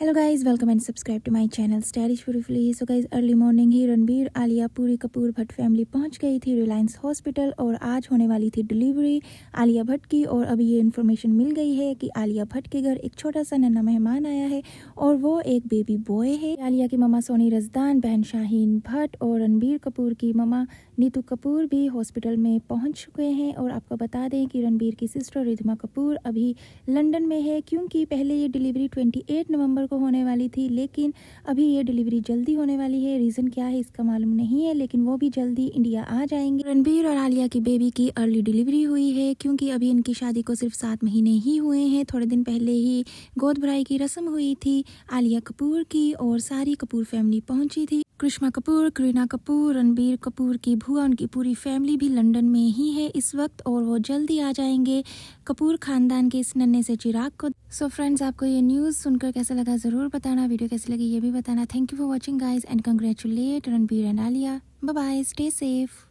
hello guys welcome and subscribe to my channel स्टैरिश beautifully so guys early morning ही रणबीर आलिया पूरी Kapoor Bhatt family पहुंच गई थी रिलायंस हॉस्पिटल और आज होने वाली थी डिलीवरी आलिया भट्ट की और अभी ये इन्फॉर्मेशन मिल गई है कि आलिया भट्ट के घर एक छोटा सा नन्ना मेहमान आया है और वो एक बेबी बॉय है आलिया की ममा सोनी रजदान बहन शाहीन भट्ट और रणबीर कपूर की ममा नीतू कपूर भी हॉस्पिटल में पहुँच चुके हैं और आपको बता दें कि रणबीर की सिस्टर रिधमा कपूर अभी लंडन में है क्योंकि पहले ये डिलीवरी ट्वेंटी नवंबर को होने वाली थी लेकिन अभी ये डिलीवरी जल्दी होने वाली है रीज़न क्या है इसका मालूम नहीं है लेकिन वो भी जल्दी इंडिया आ जाएंगे रणबीर और आलिया की बेबी की अर्ली डिलीवरी हुई है क्योंकि अभी इनकी शादी को सिर्फ सात महीने ही हुए हैं थोड़े दिन पहले ही गोद भराई की रस्म हुई थी आलिया कपूर की और सारी कपूर फैमिली पहुंची थी कृष्णा कपूर करीना कपूर रणबीर कपूर की भूआ उनकी पूरी फैमिली भी लंदन में ही है इस वक्त और वो जल्दी आ जाएंगे कपूर खानदान के इस नन्हे से चिराग को सो so फ्रेंड्स आपको ये न्यूज़ सुनकर कैसा लगा ज़रूर बताना वीडियो कैसी लगी ये भी बताना thank you for watching guys and congratulate Ranbir and Alia bye stay safe